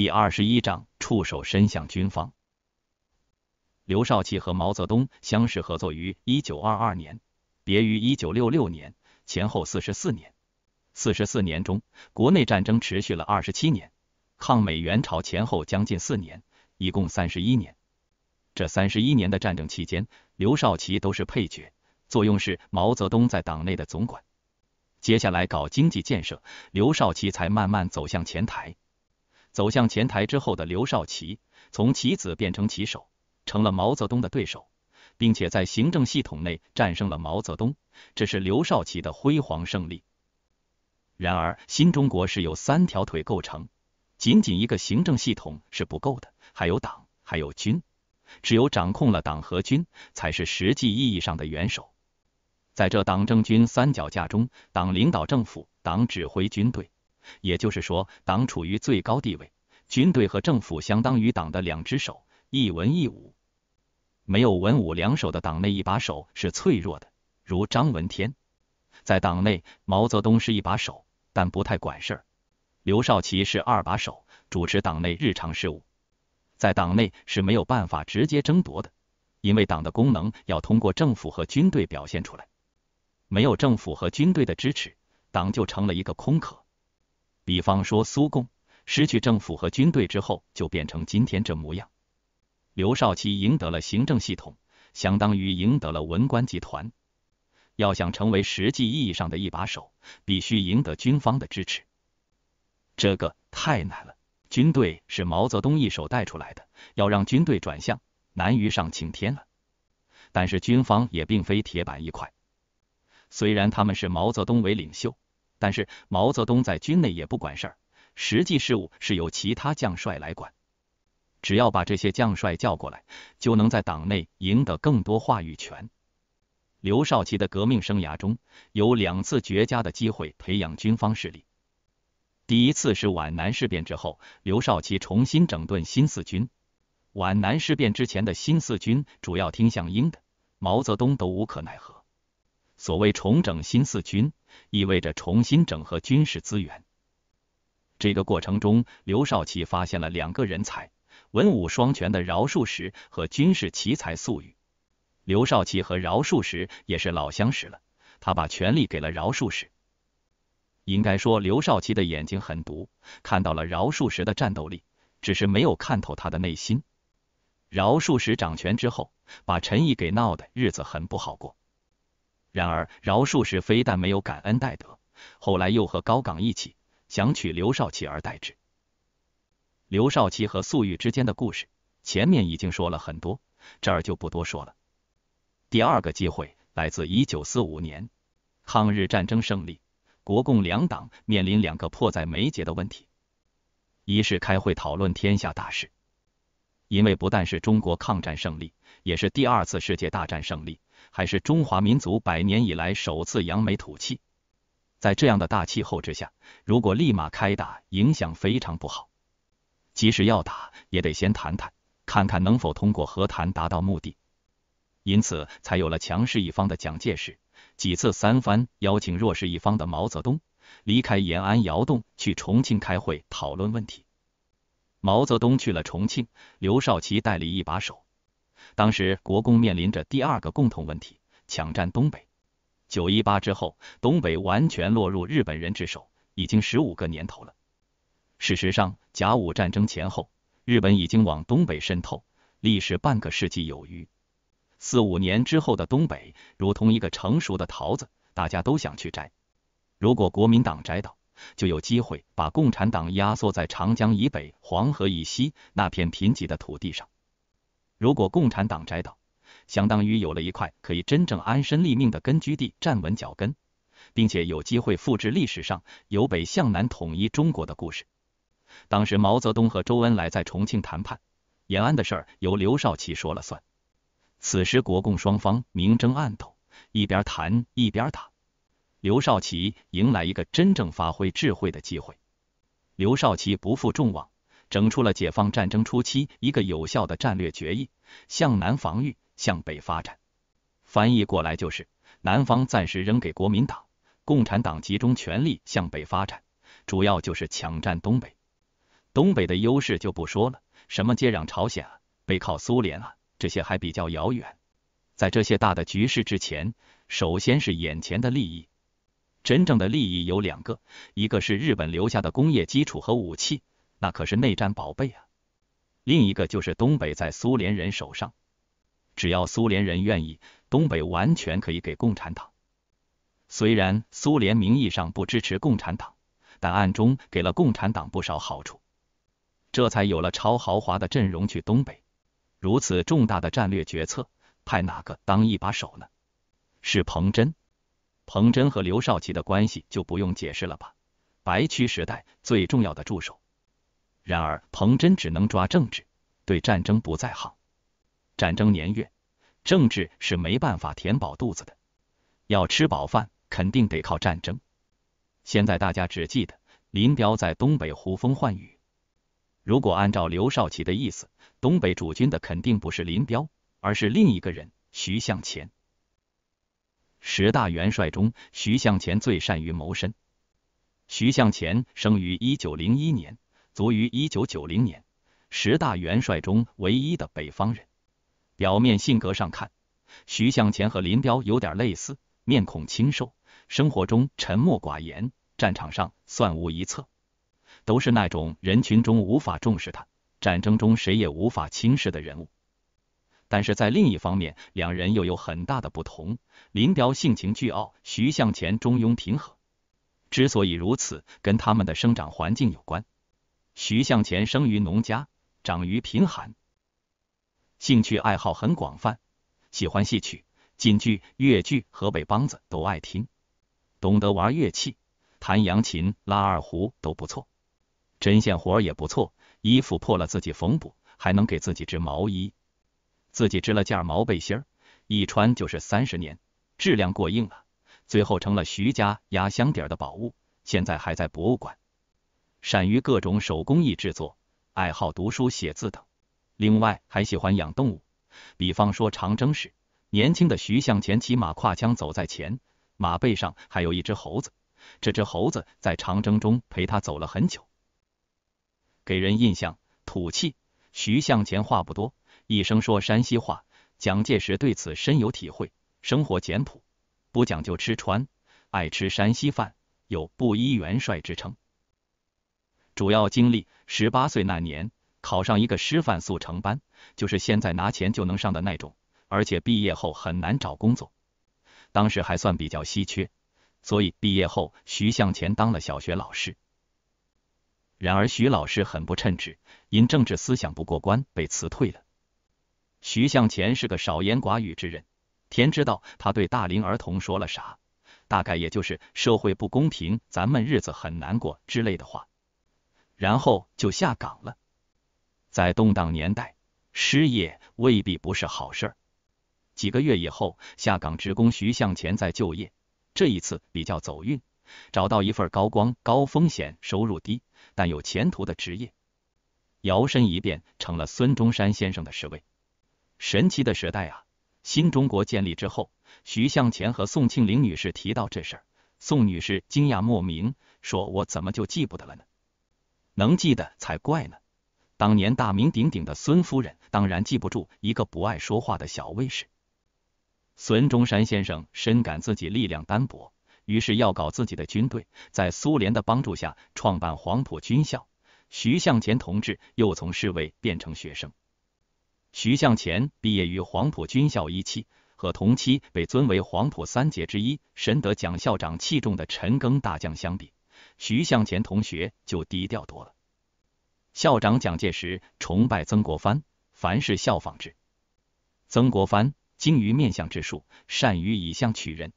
第二十一章，触手伸向军方。刘少奇和毛泽东相识合作于一九二二年，别于一九六六年，前后四十四年。四十四年中，国内战争持续了二十七年，抗美援朝前后将近四年，一共三十一年。这三十一年的战争期间，刘少奇都是配角，作用是毛泽东在党内的总管。接下来搞经济建设，刘少奇才慢慢走向前台。走向前台之后的刘少奇，从棋子变成棋手，成了毛泽东的对手，并且在行政系统内战胜了毛泽东，这是刘少奇的辉煌胜利。然而，新中国是由三条腿构成，仅仅一个行政系统是不够的，还有党，还有军。只有掌控了党和军，才是实际意义上的元首。在这党政军三脚架中，党领导政府，党指挥军队。也就是说，党处于最高地位，军队和政府相当于党的两只手，一文一武。没有文武两手的党内一把手是脆弱的，如张闻天。在党内，毛泽东是一把手，但不太管事儿；刘少奇是二把手，主持党内日常事务。在党内是没有办法直接争夺的，因为党的功能要通过政府和军队表现出来。没有政府和军队的支持，党就成了一个空壳。比方说，苏共失去政府和军队之后，就变成今天这模样。刘少奇赢得了行政系统，相当于赢得了文官集团。要想成为实际意义上的一把手，必须赢得军方的支持。这个太难了，军队是毛泽东一手带出来的，要让军队转向，难于上青天了。但是军方也并非铁板一块，虽然他们是毛泽东为领袖。但是毛泽东在军内也不管事儿，实际事务是由其他将帅来管。只要把这些将帅叫过来，就能在党内赢得更多话语权。刘少奇的革命生涯中有两次绝佳的机会培养军方势力。第一次是皖南事变之后，刘少奇重新整顿新四军。皖南事变之前的新四军主要听项英的，毛泽东都无可奈何。所谓重整新四军。意味着重新整合军事资源。这个过程中，刘少奇发现了两个人才，文武双全的饶漱石和军事奇才粟裕。刘少奇和饶漱石也是老相识了，他把权力给了饶漱石。应该说，刘少奇的眼睛很毒，看到了饶漱石的战斗力，只是没有看透他的内心。饶漱石掌权之后，把陈毅给闹得日子很不好过。然而，饶漱石非但没有感恩戴德，后来又和高岗一起想取刘少奇而代之。刘少奇和粟裕之间的故事，前面已经说了很多，这儿就不多说了。第二个机会来自一九四五年，抗日战争胜利，国共两党面临两个迫在眉睫的问题：一是开会讨论天下大事。因为不但是中国抗战胜利，也是第二次世界大战胜利，还是中华民族百年以来首次扬眉吐气。在这样的大气候之下，如果立马开打，影响非常不好。即使要打，也得先谈谈，看看能否通过和谈达到目的。因此，才有了强势一方的蒋介石几次三番邀请弱势一方的毛泽东离开延安窑洞，去重庆开会讨论问题。毛泽东去了重庆，刘少奇代理一把手。当时国共面临着第二个共同问题：抢占东北。九一八之后，东北完全落入日本人之手，已经十五个年头了。事实上，甲午战争前后，日本已经往东北渗透，历时半个世纪有余。四五年之后的东北，如同一个成熟的桃子，大家都想去摘。如果国民党摘到，就有机会把共产党压缩在长江以北、黄河以西那片贫瘠的土地上。如果共产党摘到，相当于有了一块可以真正安身立命的根据地，站稳脚跟，并且有机会复制历史上由北向南统一中国的故事。当时毛泽东和周恩来在重庆谈判，延安的事由刘少奇说了算。此时国共双方明争暗斗，一边谈一边打。刘少奇迎来一个真正发挥智慧的机会。刘少奇不负众望，整出了解放战争初期一个有效的战略决议：向南防御，向北发展。翻译过来就是：南方暂时扔给国民党，共产党集中全力向北发展，主要就是抢占东北。东北的优势就不说了，什么接壤朝鲜啊，背靠苏联啊，这些还比较遥远。在这些大的局势之前，首先是眼前的利益。真正的利益有两个，一个是日本留下的工业基础和武器，那可是内战宝贝啊；另一个就是东北在苏联人手上，只要苏联人愿意，东北完全可以给共产党。虽然苏联名义上不支持共产党，但暗中给了共产党不少好处，这才有了超豪华的阵容去东北。如此重大的战略决策，派哪个当一把手呢？是彭真。彭真和刘少奇的关系就不用解释了吧？白区时代最重要的助手。然而，彭真只能抓政治，对战争不在行。战争年月，政治是没办法填饱肚子的。要吃饱饭，肯定得靠战争。现在大家只记得林彪在东北呼风唤雨。如果按照刘少奇的意思，东北主军的肯定不是林彪，而是另一个人——徐向前。十大元帅中，徐向前最善于谋身。徐向前生于一九零一年，卒于一九九零年，十大元帅中唯一的北方人。表面性格上看，徐向前和林彪有点类似，面孔清瘦，生活中沉默寡言，战场上算无一策，都是那种人群中无法重视他，战争中谁也无法轻视的人物。但是在另一方面，两人又有很大的不同。林彪性情倨傲，徐向前中庸平和。之所以如此，跟他们的生长环境有关。徐向前生于农家，长于贫寒，兴趣爱好很广泛，喜欢戏曲、京剧、越剧、河北梆子都爱听，懂得玩乐器，弹扬琴、拉二胡都不错，针线活也不错，衣服破了自己缝补，还能给自己织毛衣。自己织了件毛背心儿，一穿就是三十年，质量过硬了，最后成了徐家压箱底的宝物，现在还在博物馆。善于各种手工艺制作，爱好读书写字等，另外还喜欢养动物，比方说长征时，年轻的徐向前骑马跨枪走在前，马背上还有一只猴子，这只猴子在长征中陪他走了很久，给人印象土气。徐向前话不多。一生说山西话，蒋介石对此深有体会。生活简朴，不讲究吃穿，爱吃山西饭，有“布衣元帅”之称。主要经历：十八岁那年考上一个师范速成班，就是现在拿钱就能上的那种，而且毕业后很难找工作，当时还算比较稀缺，所以毕业后徐向前当了小学老师。然而徐老师很不称职，因政治思想不过关被辞退了。徐向前是个少言寡语之人，天知道他对大龄儿童说了啥，大概也就是社会不公平，咱们日子很难过之类的话，然后就下岗了。在动荡年代，失业未必不是好事。几个月以后，下岗职工徐向前在就业，这一次比较走运，找到一份高光、高风险、收入低但有前途的职业，摇身一变成了孙中山先生的侍卫。神奇的时代啊！新中国建立之后，徐向前和宋庆龄女士提到这事儿，宋女士惊讶莫名，说：“我怎么就记不得了呢？能记得才怪呢！当年大名鼎鼎的孙夫人当然记不住一个不爱说话的小卫士。”孙中山先生深感自己力量单薄，于是要搞自己的军队，在苏联的帮助下创办黄埔军校，徐向前同志又从侍卫变成学生。徐向前毕业于黄埔军校一期，和同期被尊为黄埔三杰之一、深得蒋校长器重的陈赓大将相比，徐向前同学就低调多了。校长蒋介石崇拜曾国藩，凡事效仿之。曾国藩精于面相之术，善于以相取人，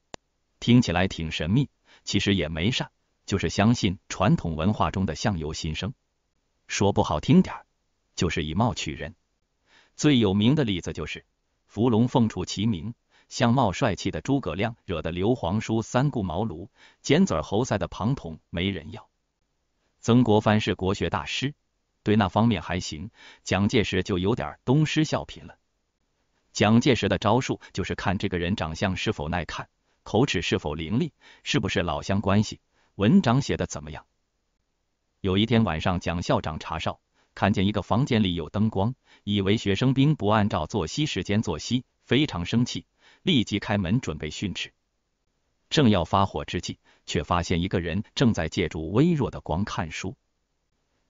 听起来挺神秘，其实也没啥，就是相信传统文化中的相由心生，说不好听点儿，就是以貌取人。最有名的例子就是“伏龙凤雏齐名”，相貌帅气的诸葛亮惹得刘皇叔三顾茅庐；尖嘴猴腮的庞统没人要。曾国藩是国学大师，对那方面还行；蒋介石就有点东施效颦了。蒋介石的招数就是看这个人长相是否耐看，口齿是否伶俐，是不是老乡关系，文章写的怎么样。有一天晚上，蒋校长查哨。看见一个房间里有灯光，以为学生兵不按照作息时间作息，非常生气，立即开门准备训斥。正要发火之际，却发现一个人正在借助微弱的光看书。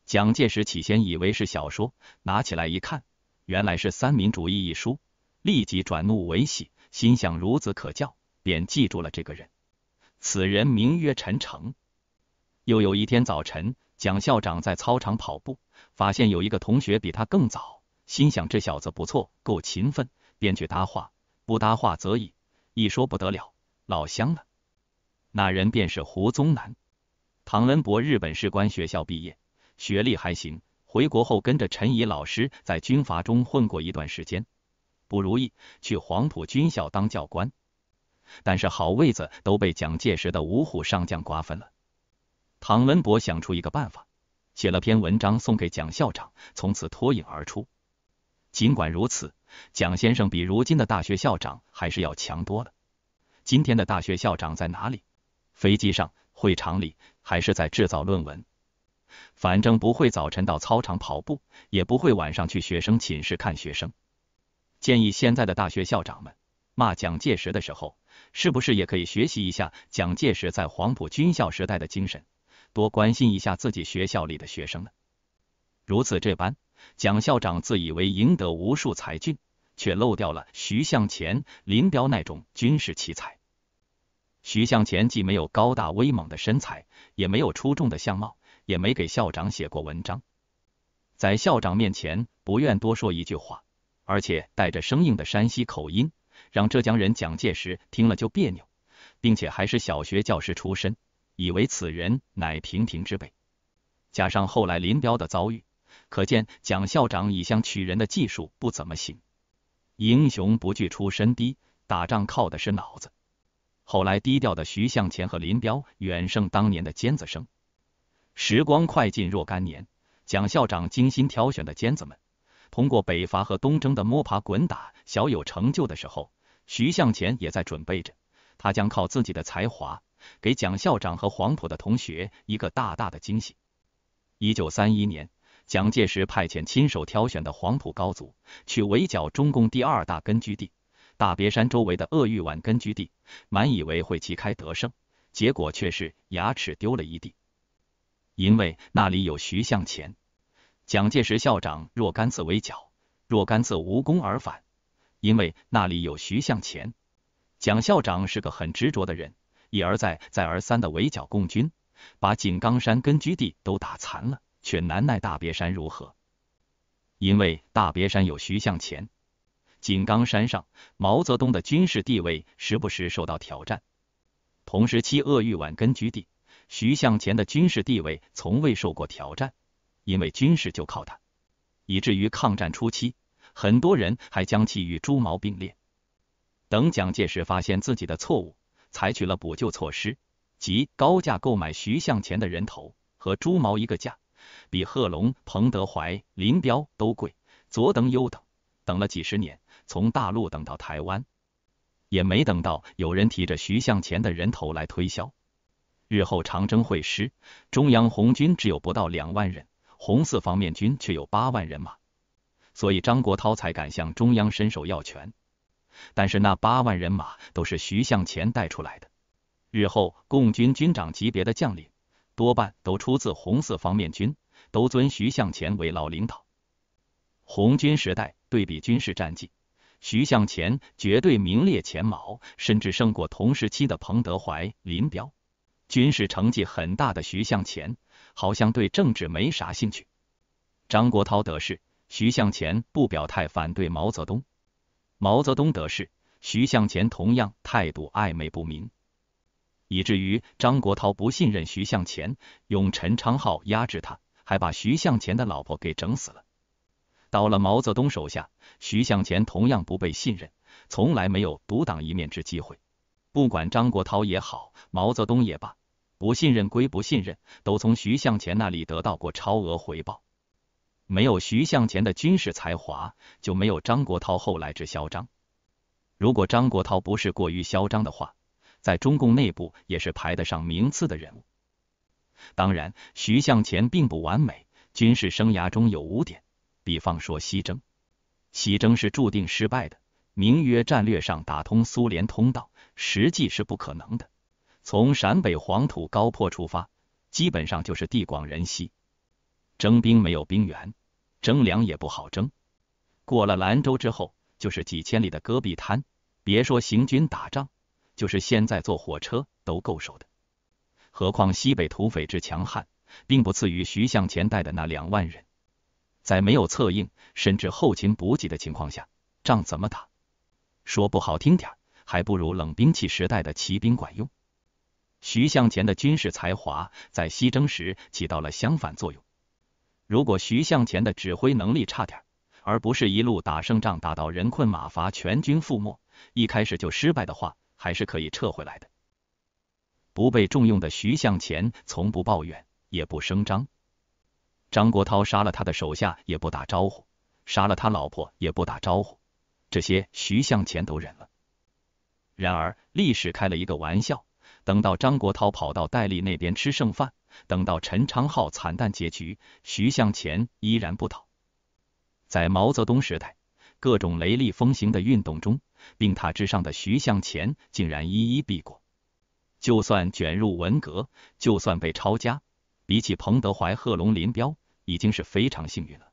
蒋介石起先以为是小说，拿起来一看，原来是《三民主义》一书，立即转怒为喜，心想孺子可教，便记住了这个人。此人名曰陈诚。又有一天早晨，蒋校长在操场跑步。发现有一个同学比他更早，心想这小子不错，够勤奋，便去搭话。不搭话则已，一说不得了，老乡了。那人便是胡宗南。唐文伯日本士官学校毕业，学历还行。回国后跟着陈怡老师在军阀中混过一段时间，不如意，去黄埔军校当教官。但是好位子都被蒋介石的五虎上将瓜分了。唐文博想出一个办法。写了篇文章送给蒋校长，从此脱颖而出。尽管如此，蒋先生比如今的大学校长还是要强多了。今天的大学校长在哪里？飞机上、会场里，还是在制造论文？反正不会早晨到操场跑步，也不会晚上去学生寝室看学生。建议现在的大学校长们骂蒋介石的时候，是不是也可以学习一下蒋介石在黄埔军校时代的精神？多关心一下自己学校里的学生呢？如此这般，蒋校长自以为赢得无数才俊，却漏掉了徐向前、林彪那种军事奇才。徐向前既没有高大威猛的身材，也没有出众的相貌，也没给校长写过文章，在校长面前不愿多说一句话，而且带着生硬的山西口音，让浙江人蒋介石听了就别扭，并且还是小学教师出身。以为此人乃平平之辈，加上后来林彪的遭遇，可见蒋校长以相取人的技术不怎么行。英雄不惧出身低，打仗靠的是脑子。后来低调的徐向前和林彪远胜当年的尖子生。时光快进若干年，蒋校长精心挑选的尖子们，通过北伐和东征的摸爬滚打，小有成就的时候，徐向前也在准备着，他将靠自己的才华。给蒋校长和黄埔的同学一个大大的惊喜。一九三一年，蒋介石派遣亲手挑选的黄埔高祖去围剿中共第二大根据地大别山周围的鄂豫皖根据地，满以为会旗开得胜，结果却是牙齿丢了一地。因为那里有徐向前。蒋介石校长若干次围剿，若干次无功而返。因为那里有徐向前。蒋校长是个很执着的人。一而再、再而三的围剿共军，把井冈山根据地都打残了，却难耐大别山如何？因为大别山有徐向前，井冈山上毛泽东的军事地位时不时受到挑战。同时期鄂豫皖根据地，徐向前的军事地位从未受过挑战，因为军事就靠他，以至于抗战初期，很多人还将其与朱毛并列。等蒋介石发现自己的错误。采取了补救措施，即高价购买徐向前的人头，和朱毛一个价，比贺龙、彭德怀、林彪都贵。左等右等，等了几十年，从大陆等到台湾，也没等到有人提着徐向前的人头来推销。日后长征会师，中央红军只有不到两万人，红四方面军却有八万人马，所以张国焘才敢向中央伸手要权。但是那八万人马都是徐向前带出来的，日后共军军长级别的将领多半都出自红四方面军，都尊徐向前为老领导。红军时代对比军事战绩，徐向前绝对名列前茅，甚至胜过同时期的彭德怀、林彪。军事成绩很大的徐向前，好像对政治没啥兴趣。张国焘得势，徐向前不表态反对毛泽东。毛泽东得势，徐向前同样态度暧昧不明，以至于张国焘不信任徐向前，用陈昌浩压制他，还把徐向前的老婆给整死了。到了毛泽东手下，徐向前同样不被信任，从来没有独当一面之机会。不管张国焘也好，毛泽东也罢，不信任归不信任，都从徐向前那里得到过超额回报。没有徐向前的军事才华，就没有张国焘后来之嚣张。如果张国焘不是过于嚣张的话，在中共内部也是排得上名次的人物。当然，徐向前并不完美，军事生涯中有污点，比方说西征。西征是注定失败的，名曰战略上打通苏联通道，实际是不可能的。从陕北黄土高坡出发，基本上就是地广人稀。征兵没有兵源，征粮也不好征。过了兰州之后，就是几千里的戈壁滩，别说行军打仗，就是现在坐火车都够受的。何况西北土匪之强悍，并不次于徐向前带的那两万人，在没有策应甚至后勤补给的情况下，仗怎么打？说不好听点，还不如冷兵器时代的骑兵管用。徐向前的军事才华在西征时起到了相反作用。如果徐向前的指挥能力差点，而不是一路打胜仗打到人困马乏全军覆没，一开始就失败的话，还是可以撤回来的。不被重用的徐向前从不抱怨，也不声张。张国焘杀了他的手下也不打招呼，杀了他老婆也不打招呼，这些徐向前都忍了。然而历史开了一个玩笑。等到张国焘跑到戴笠那边吃剩饭，等到陈昌浩惨淡结局，徐向前依然不倒。在毛泽东时代，各种雷厉风行的运动中，病榻之上的徐向前竟然一一避过。就算卷入文革，就算被抄家，比起彭德怀、贺龙、林彪，已经是非常幸运了。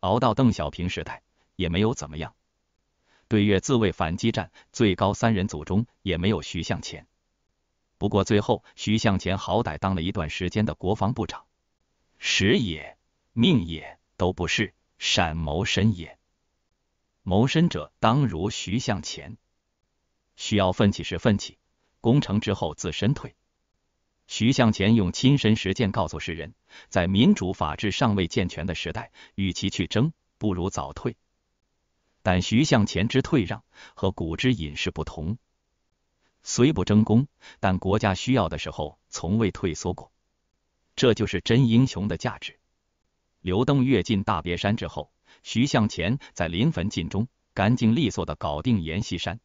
熬到邓小平时代，也没有怎么样。对越自卫反击战最高三人组中也没有徐向前。不过最后，徐向前好歹当了一段时间的国防部长，时也命也都不是善谋身也，谋身者当如徐向前，需要奋起时奋起，功成之后自身退。徐向前用亲身实践告诉世人，在民主法治尚未健全的时代，与其去争，不如早退。但徐向前之退让和古之隐士不同。虽不争功，但国家需要的时候从未退缩过，这就是真英雄的价值。刘邓跃进大别山之后，徐向前在临汾晋中干净利索的搞定阎锡山。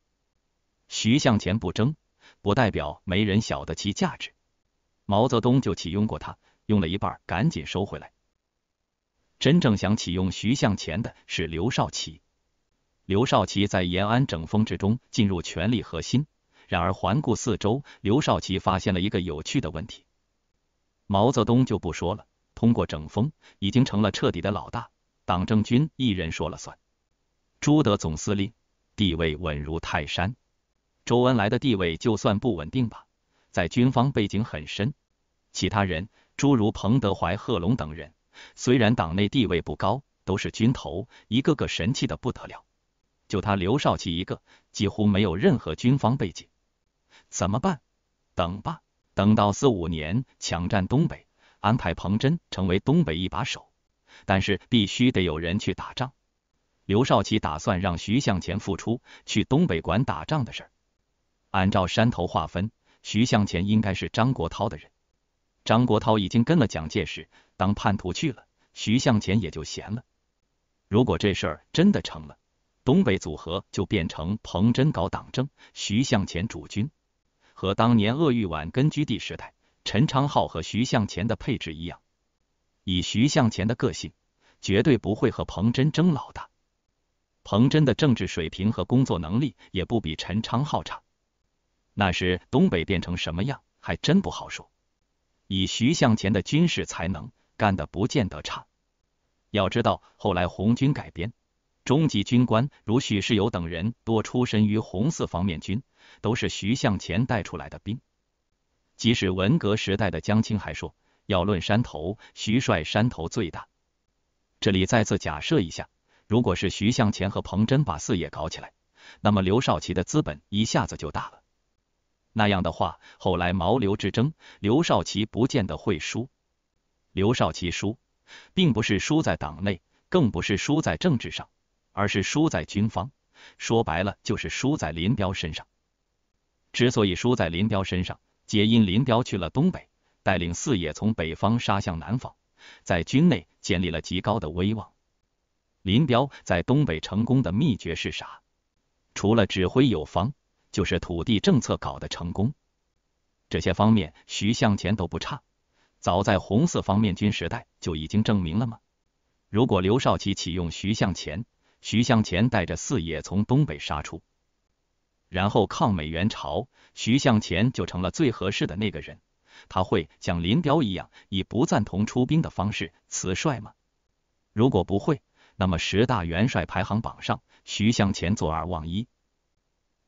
徐向前不争，不代表没人晓得其价值。毛泽东就启用过他，用了一半赶紧收回来。真正想启用徐向前的是刘少奇。刘少奇在延安整风之中进入权力核心。然而环顾四周，刘少奇发现了一个有趣的问题：毛泽东就不说了，通过整风已经成了彻底的老大，党政军一人说了算。朱德总司令地位稳如泰山，周恩来的地位就算不稳定吧，在军方背景很深。其他人诸如彭德怀、贺龙等人，虽然党内地位不高，都是军头，一个个神气的不得了。就他刘少奇一个，几乎没有任何军方背景。怎么办？等吧，等到四五年，抢占东北，安排彭真成为东北一把手。但是必须得有人去打仗。刘少奇打算让徐向前复出去东北管打仗的事儿。按照山头划分，徐向前应该是张国焘的人。张国焘已经跟了蒋介石当叛徒去了，徐向前也就闲了。如果这事儿真的成了，东北组合就变成彭真搞党政，徐向前主军。和当年鄂豫皖根据地时代，陈昌浩和徐向前的配置一样。以徐向前的个性，绝对不会和彭真争老大。彭真的政治水平和工作能力也不比陈昌浩差。那时东北变成什么样，还真不好说。以徐向前的军事才能，干的不见得差。要知道，后来红军改编，中级军官如许世友等人，多出身于红四方面军。都是徐向前带出来的兵，即使文革时代的江青还说要论山头，徐帅山头最大。这里再次假设一下，如果是徐向前和彭真把四野搞起来，那么刘少奇的资本一下子就大了。那样的话，后来毛刘之争，刘少奇不见得会输。刘少奇输，并不是输在党内，更不是输在政治上，而是输在军方。说白了，就是输在林彪身上。之所以输在林彪身上，皆因林彪去了东北，带领四野从北方杀向南方，在军内建立了极高的威望。林彪在东北成功的秘诀是啥？除了指挥有方，就是土地政策搞的成功。这些方面，徐向前都不差。早在红四方面军时代就已经证明了吗？如果刘少奇启用徐向前，徐向前带着四野从东北杀出。然后抗美援朝，徐向前就成了最合适的那个人。他会像林彪一样，以不赞同出兵的方式辞帅吗？如果不会，那么十大元帅排行榜上，徐向前坐二望一。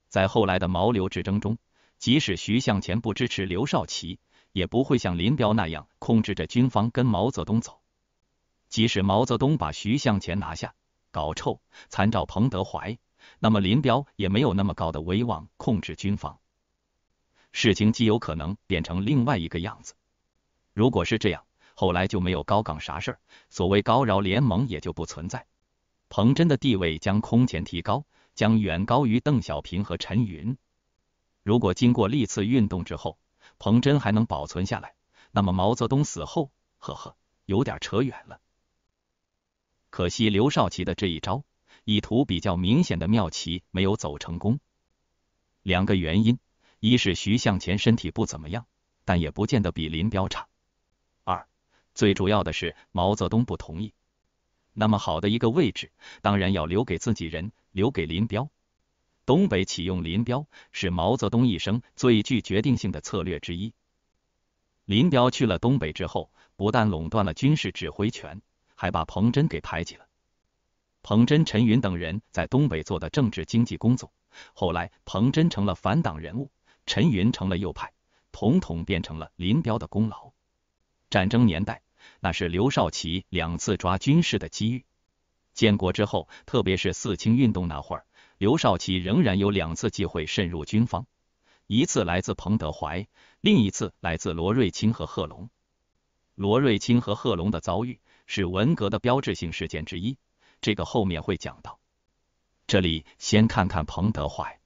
在后来的毛刘之争中，即使徐向前不支持刘少奇，也不会像林彪那样控制着军方跟毛泽东走。即使毛泽东把徐向前拿下，搞臭，参照彭德怀。那么林彪也没有那么高的威望，控制军方，事情极有可能变成另外一个样子。如果是这样，后来就没有高岗啥事儿，所谓高饶联盟也就不存在，彭真的地位将空前提高，将远高于邓小平和陈云。如果经过历次运动之后，彭真还能保存下来，那么毛泽东死后，呵呵，有点扯远了。可惜刘少奇的这一招。意图比较明显的妙棋没有走成功，两个原因：一是徐向前身体不怎么样，但也不见得比林彪差；二，最主要的是毛泽东不同意。那么好的一个位置，当然要留给自己人，留给林彪。东北启用林彪是毛泽东一生最具决定性的策略之一。林彪去了东北之后，不但垄断了军事指挥权，还把彭真给排挤了。彭真、陈云等人在东北做的政治经济工作，后来彭真成了反党人物，陈云成了右派，统统变成了林彪的功劳。战争年代，那是刘少奇两次抓军事的机遇。建国之后，特别是四清运动那会儿，刘少奇仍然有两次机会渗入军方，一次来自彭德怀，另一次来自罗瑞卿和贺龙。罗瑞卿和贺龙的遭遇是文革的标志性事件之一。这个后面会讲到，这里先看看彭德怀。